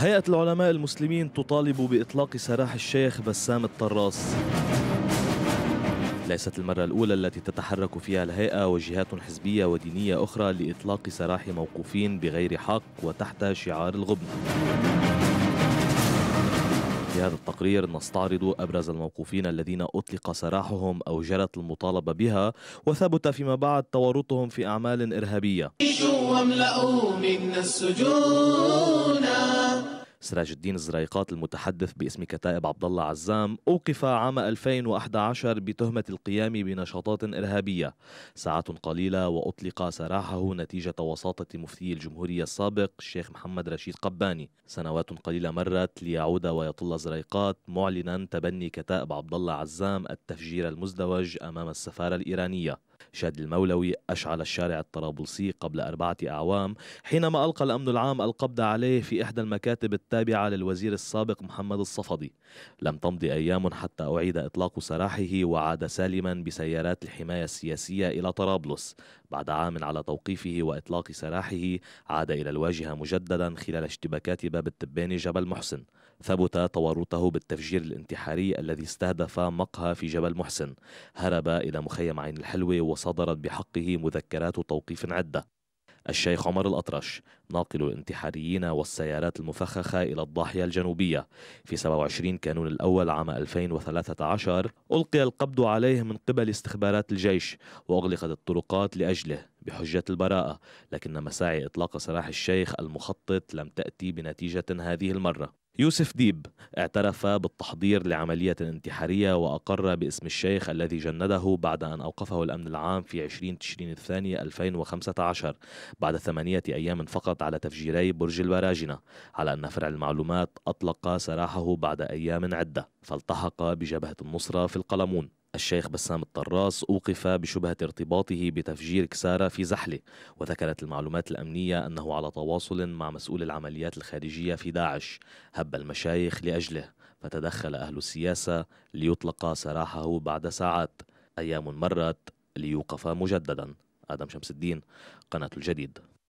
هيئة العلماء المسلمين تطالب بإطلاق سراح الشيخ بسام الطراس ليست المرة الأولى التي تتحرك فيها الهيئة وجهات حزبية ودينية أخرى لإطلاق سراح موقوفين بغير حق وتحت شعار الغبن في هذا التقرير نستعرض أبرز الموقوفين الذين أطلق سراحهم أو جرت المطالبة بها وثبت فيما بعد تورطهم في أعمال إرهابية السجون سراج الدين الزريقات المتحدث باسم كتائب عبد الله عزام أوقف عام 2011 بتهمة القيام بنشاطات إرهابية ساعات قليلة وأطلق سراحه نتيجة وساطة مفتي الجمهورية السابق الشيخ محمد رشيد قباني سنوات قليلة مرت ليعود ويطل زريقات معلنا تبني كتائب عبد الله عزام التفجير المزدوج أمام السفارة الإيرانية شاد المولوي أشعل الشارع الطرابلسي قبل أربعة أعوام حينما ألقى الأمن العام القبض عليه في إحدى المكاتب التابعة للوزير السابق محمد الصفدي لم تمض أيام حتى أعيد إطلاق سراحه وعاد سالما بسيارات الحماية السياسية إلى طرابلس بعد عام على توقيفه وإطلاق سراحه عاد إلى الواجهة مجددا خلال اشتباكات باب التباني جبل محسن ثبت تورطه بالتفجير الانتحاري الذي استهدف مقهى في جبل محسن هرب إلى مخيم عين الحلوة وصدرت بحقه مذكرات توقيف عدة الشيخ عمر الأطرش ناقل الانتحاريين والسيارات المفخخة إلى الضاحية الجنوبية في 27 كانون الأول عام 2013 ألقي القبض عليه من قبل استخبارات الجيش وأغلقت الطرقات لأجله بحجة البراءة لكن مساعي إطلاق سراح الشيخ المخطط لم تأتي بنتيجة هذه المرة يوسف ديب اعترف بالتحضير لعملية انتحارية وأقر باسم الشيخ الذي جنده بعد أن أوقفه الأمن العام في 20 تشرين الثاني 2015 بعد ثمانية أيام فقط على تفجيري برج البراجنة على أن فرع المعلومات أطلق سراحه بعد أيام عدة فالتحق بجبهة النصرة في القلمون الشيخ بسام الطراس أوقف بشبهة ارتباطه بتفجير كسارة في زحلة وذكرت المعلومات الأمنية أنه على تواصل مع مسؤول العمليات الخارجية في داعش هب المشايخ لأجله فتدخل أهل السياسة ليطلق سراحه بعد ساعات أيام مرت ليوقف مجددا آدم شمس الدين قناة الجديد